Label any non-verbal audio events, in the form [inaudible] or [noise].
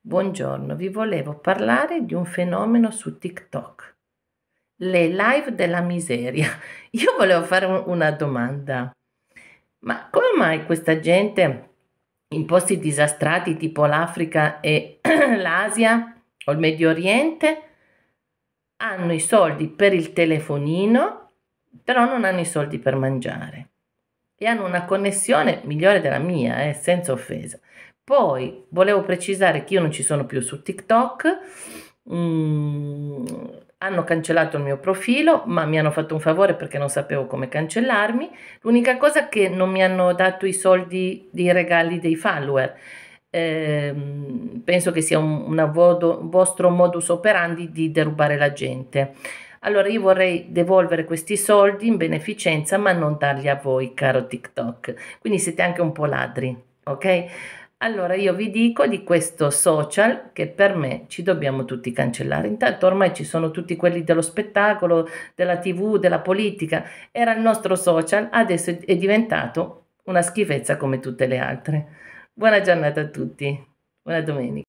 Buongiorno, vi volevo parlare di un fenomeno su TikTok, le live della miseria. [laughs] Io volevo fare una domanda, ma come mai questa gente in posti disastrati tipo l'Africa e [clears throat] l'Asia o il Medio Oriente hanno i soldi per il telefonino, però non hanno i soldi per mangiare? e hanno una connessione migliore della mia, eh, senza offesa, poi volevo precisare che io non ci sono più su TikTok. Mm, hanno cancellato il mio profilo, ma mi hanno fatto un favore perché non sapevo come cancellarmi. L'unica cosa è che non mi hanno dato i soldi dei regali dei follower. Eh, penso che sia un, un avodo, vostro modus operandi di derubare la gente. Allora io vorrei devolvere questi soldi in beneficenza, ma non darli a voi, caro TikTok. Quindi siete anche un po' ladri, ok? Allora io vi dico di questo social che per me ci dobbiamo tutti cancellare. Intanto ormai ci sono tutti quelli dello spettacolo, della tv, della politica. Era il nostro social, adesso è diventato una schifezza come tutte le altre. Buona giornata a tutti, buona domenica.